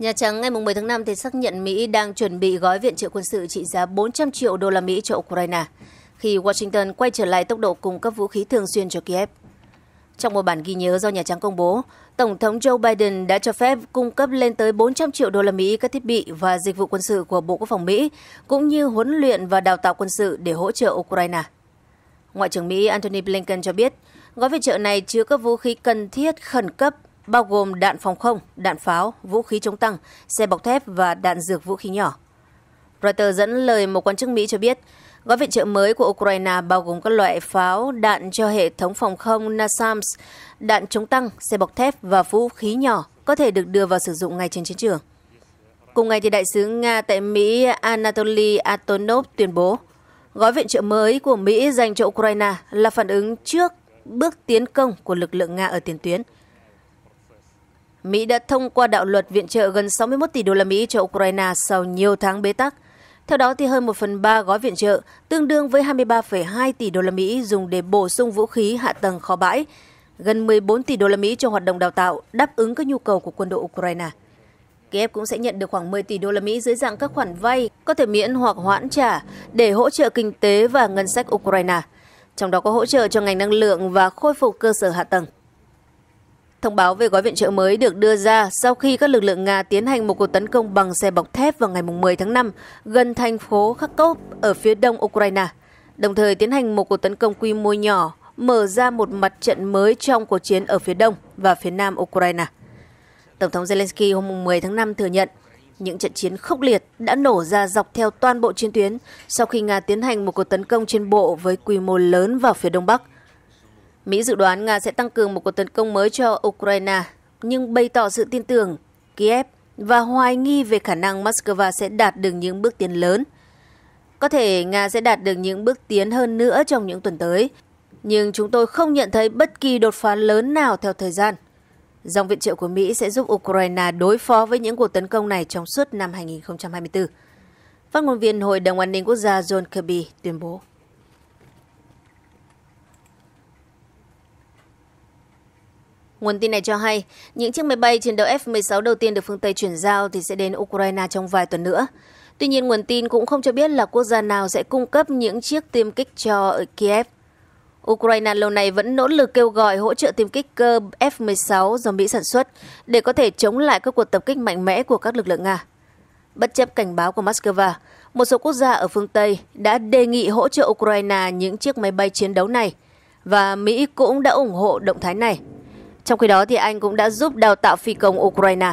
Nhà Trắng ngày 10 tháng 5 thì xác nhận Mỹ đang chuẩn bị gói viện trợ quân sự trị giá 400 triệu đô la Mỹ cho Ukraine khi Washington quay trở lại tốc độ cung cấp vũ khí thường xuyên cho Kiev. Trong một bản ghi nhớ do Nhà Trắng công bố, Tổng thống Joe Biden đã cho phép cung cấp lên tới 400 triệu đô la Mỹ các thiết bị và dịch vụ quân sự của Bộ Quốc phòng Mỹ, cũng như huấn luyện và đào tạo quân sự để hỗ trợ Ukraine. Ngoại trưởng Mỹ Antony Blinken cho biết, gói viện trợ này chứa các vũ khí cần thiết khẩn cấp bao gồm đạn phòng không, đạn pháo, vũ khí chống tăng, xe bọc thép và đạn dược vũ khí nhỏ. Reuters dẫn lời một quan chức Mỹ cho biết, gói viện trợ mới của Ukraine bao gồm các loại pháo, đạn cho hệ thống phòng không NASAMS, đạn chống tăng, xe bọc thép và vũ khí nhỏ có thể được đưa vào sử dụng ngay trên chiến trường. Cùng ngày, thì đại sứ Nga tại Mỹ Anatoly Antonov tuyên bố, gói viện trợ mới của Mỹ dành cho Ukraine là phản ứng trước bước tiến công của lực lượng Nga ở tiền tuyến – Mỹ đã thông qua đạo luật viện trợ gần 61 tỷ đô la Mỹ cho Ukraine sau nhiều tháng bế tắc. Theo đó, thì hơn 1 phần 3 gói viện trợ, tương đương với 23,2 tỷ đô la Mỹ dùng để bổ sung vũ khí hạ tầng kho bãi, gần 14 tỷ đô la Mỹ cho hoạt động đào tạo, đáp ứng các nhu cầu của quân đội Ukraine. Kiev cũng sẽ nhận được khoảng 10 tỷ đô la Mỹ dưới dạng các khoản vay có thể miễn hoặc hoãn trả để hỗ trợ kinh tế và ngân sách Ukraine. Trong đó có hỗ trợ cho ngành năng lượng và khôi phục cơ sở hạ tầng. Thông báo về gói viện trợ mới được đưa ra sau khi các lực lượng Nga tiến hành một cuộc tấn công bằng xe bọc thép vào ngày 10 tháng 5 gần thành phố Kharkov ở phía đông Ukraine, đồng thời tiến hành một cuộc tấn công quy mô nhỏ mở ra một mặt trận mới trong cuộc chiến ở phía đông và phía nam Ukraine. Tổng thống Zelensky hôm 10 tháng 5 thừa nhận những trận chiến khốc liệt đã nổ ra dọc theo toàn bộ chiến tuyến sau khi Nga tiến hành một cuộc tấn công trên bộ với quy mô lớn vào phía đông bắc Mỹ dự đoán Nga sẽ tăng cường một cuộc tấn công mới cho Ukraine, nhưng bày tỏ sự tin tưởng Kiev và hoài nghi về khả năng Moscow sẽ đạt được những bước tiến lớn. Có thể Nga sẽ đạt được những bước tiến hơn nữa trong những tuần tới, nhưng chúng tôi không nhận thấy bất kỳ đột phá lớn nào theo thời gian. Dòng viện trợ của Mỹ sẽ giúp Ukraine đối phó với những cuộc tấn công này trong suốt năm 2024. Phát ngôn viên Hội đồng An ninh Quốc gia John Kirby tuyên bố. Nguồn tin này cho hay, những chiếc máy bay chiến đấu F-16 đầu tiên được phương Tây chuyển giao thì sẽ đến Ukraine trong vài tuần nữa. Tuy nhiên, nguồn tin cũng không cho biết là quốc gia nào sẽ cung cấp những chiếc tiêm kích cho ở Kiev. Ukraine lâu nay vẫn nỗ lực kêu gọi hỗ trợ tiêm kích cơ F-16 do Mỹ sản xuất để có thể chống lại các cuộc tập kích mạnh mẽ của các lực lượng Nga. Bất chấp cảnh báo của Moscow, một số quốc gia ở phương Tây đã đề nghị hỗ trợ Ukraine những chiếc máy bay chiến đấu này, và Mỹ cũng đã ủng hộ động thái này. Trong khi đó thì Anh cũng đã giúp đào tạo phi công Ukraine.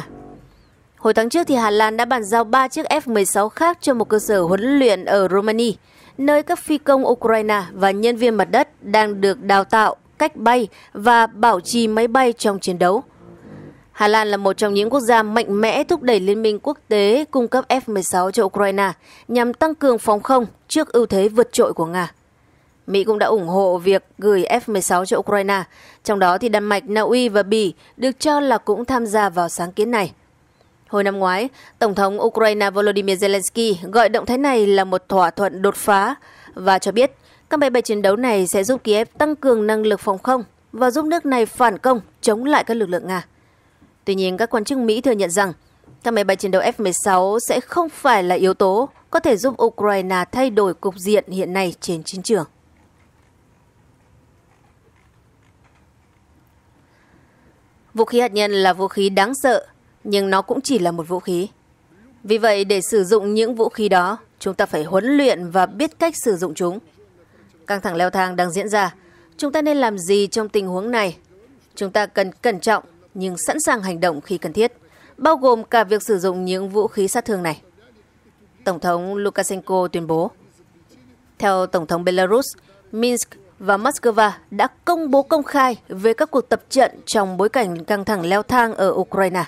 Hồi tháng trước thì Hà Lan đã bàn giao 3 chiếc F-16 khác cho một cơ sở huấn luyện ở Romania, nơi các phi công Ukraine và nhân viên mặt đất đang được đào tạo cách bay và bảo trì máy bay trong chiến đấu. Hà Lan là một trong những quốc gia mạnh mẽ thúc đẩy liên minh quốc tế cung cấp F-16 cho Ukraine nhằm tăng cường phòng không trước ưu thế vượt trội của Nga. Mỹ cũng đã ủng hộ việc gửi F-16 cho Ukraine, trong đó thì Đan Mạch, Na Uy và Bỉ được cho là cũng tham gia vào sáng kiến này. Hồi năm ngoái, Tổng thống Ukraine Volodymyr Zelensky gọi động thái này là một thỏa thuận đột phá và cho biết các máy bay chiến đấu này sẽ giúp Kiev tăng cường năng lực phòng không và giúp nước này phản công chống lại các lực lượng Nga. Tuy nhiên, các quan chức Mỹ thừa nhận rằng các máy bay chiến đấu F-16 sẽ không phải là yếu tố có thể giúp Ukraine thay đổi cục diện hiện nay trên chiến trường. vũ khí hạt nhân là vũ khí đáng sợ nhưng nó cũng chỉ là một vũ khí vì vậy để sử dụng những vũ khí đó chúng ta phải huấn luyện và biết cách sử dụng chúng căng thẳng leo thang đang diễn ra chúng ta nên làm gì trong tình huống này chúng ta cần cẩn trọng nhưng sẵn sàng hành động khi cần thiết bao gồm cả việc sử dụng những vũ khí sát thương này tổng thống lukashenko tuyên bố theo tổng thống belarus minsk và Moscow đã công bố công khai về các cuộc tập trận trong bối cảnh căng thẳng leo thang ở Ukraine.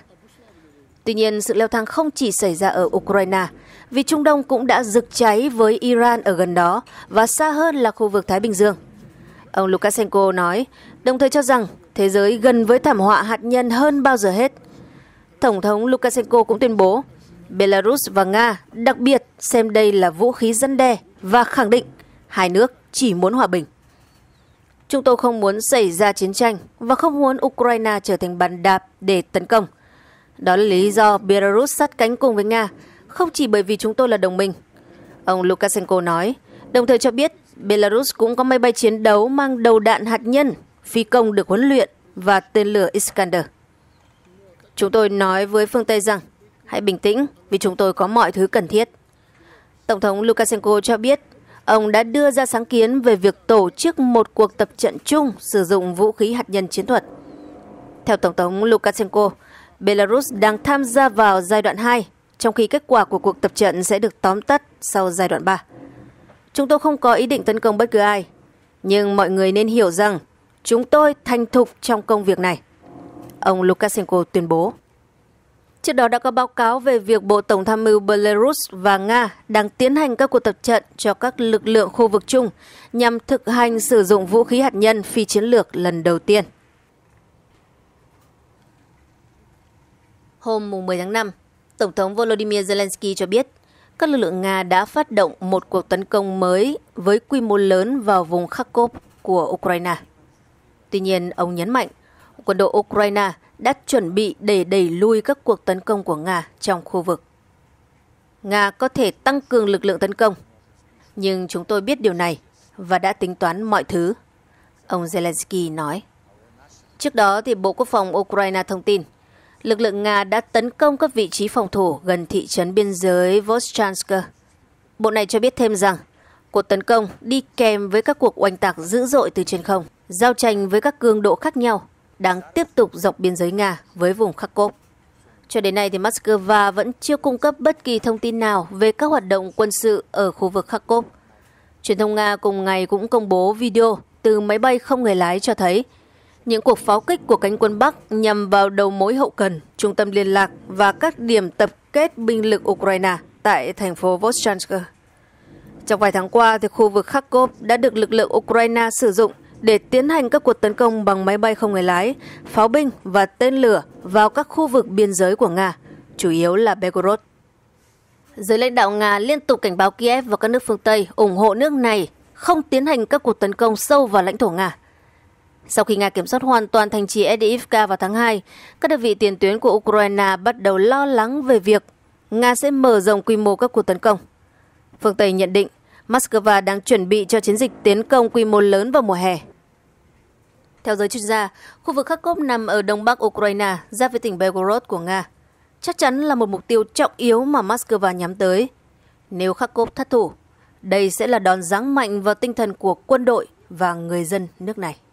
Tuy nhiên, sự leo thang không chỉ xảy ra ở Ukraine, vì Trung Đông cũng đã rực cháy với Iran ở gần đó và xa hơn là khu vực Thái Bình Dương. Ông Lukashenko nói, đồng thời cho rằng thế giới gần với thảm họa hạt nhân hơn bao giờ hết. Tổng thống Lukashenko cũng tuyên bố, Belarus và Nga đặc biệt xem đây là vũ khí dân đe và khẳng định hai nước chỉ muốn hòa bình. Chúng tôi không muốn xảy ra chiến tranh và không muốn Ukraine trở thành bàn đạp để tấn công. Đó là lý do Belarus sát cánh cùng với Nga, không chỉ bởi vì chúng tôi là đồng minh. Ông Lukashenko nói, đồng thời cho biết Belarus cũng có máy bay chiến đấu mang đầu đạn hạt nhân, phi công được huấn luyện và tên lửa Iskander. Chúng tôi nói với phương Tây rằng, hãy bình tĩnh vì chúng tôi có mọi thứ cần thiết. Tổng thống Lukashenko cho biết ông đã đưa ra sáng kiến về việc tổ chức một cuộc tập trận chung sử dụng vũ khí hạt nhân chiến thuật. Theo Tổng thống Lukashenko, Belarus đang tham gia vào giai đoạn 2, trong khi kết quả của cuộc tập trận sẽ được tóm tắt sau giai đoạn 3. Chúng tôi không có ý định tấn công bất cứ ai, nhưng mọi người nên hiểu rằng chúng tôi thành thục trong công việc này. Ông Lukashenko tuyên bố. Trước đó đã có báo cáo về việc Bộ Tổng tham mưu Belarus và Nga đang tiến hành các cuộc tập trận cho các lực lượng khu vực chung nhằm thực hành sử dụng vũ khí hạt nhân phi chiến lược lần đầu tiên. Hôm 10 tháng 5, Tổng thống Volodymyr Zelensky cho biết các lực lượng Nga đã phát động một cuộc tấn công mới với quy mô lớn vào vùng Kharkov của Ukraine. Tuy nhiên, ông nhấn mạnh quân đội Ukraine – đã chuẩn bị để đẩy lui các cuộc tấn công của Nga trong khu vực. Nga có thể tăng cường lực lượng tấn công, nhưng chúng tôi biết điều này và đã tính toán mọi thứ, ông Zelensky nói. Trước đó, thì Bộ Quốc phòng Ukraine thông tin, lực lượng Nga đã tấn công các vị trí phòng thủ gần thị trấn biên giới Voschansk. Bộ này cho biết thêm rằng, cuộc tấn công đi kèm với các cuộc oanh tạc dữ dội từ trên không, giao tranh với các cường độ khác nhau đang tiếp tục dọc biên giới Nga với vùng Kharkov. Cho đến nay, thì Moscow vẫn chưa cung cấp bất kỳ thông tin nào về các hoạt động quân sự ở khu vực Kharkov. Truyền thông Nga cùng ngày cũng công bố video từ máy bay không người lái cho thấy những cuộc pháo kích của cánh quân Bắc nhằm vào đầu mối hậu cần, trung tâm liên lạc và các điểm tập kết binh lực Ukraine tại thành phố Voschansk. Trong vài tháng qua, thì khu vực Kharkov đã được lực lượng Ukraine sử dụng – để tiến hành các cuộc tấn công bằng máy bay không người lái, pháo binh và tên lửa vào các khu vực biên giới của Nga, chủ yếu là Belgorod. Giới lãnh đạo Nga liên tục cảnh báo Kiev và các nước phương Tây ủng hộ nước này không tiến hành các cuộc tấn công sâu vào lãnh thổ Nga. Sau khi Nga kiểm soát hoàn toàn thành trì Edivka vào tháng 2, các đơn vị tiền tuyến của Ukraine bắt đầu lo lắng về việc Nga sẽ mở rộng quy mô các cuộc tấn công. Phương Tây nhận định Moscow đang chuẩn bị cho chiến dịch tiến công quy mô lớn vào mùa hè. Theo giới chuyên gia, khu vực Kharkov nằm ở đông bắc Ukraine, giáp với tỉnh Belgorod của Nga. Chắc chắn là một mục tiêu trọng yếu mà Moscow nhắm tới. Nếu Kharkov thất thủ, đây sẽ là đòn giáng mạnh vào tinh thần của quân đội và người dân nước này.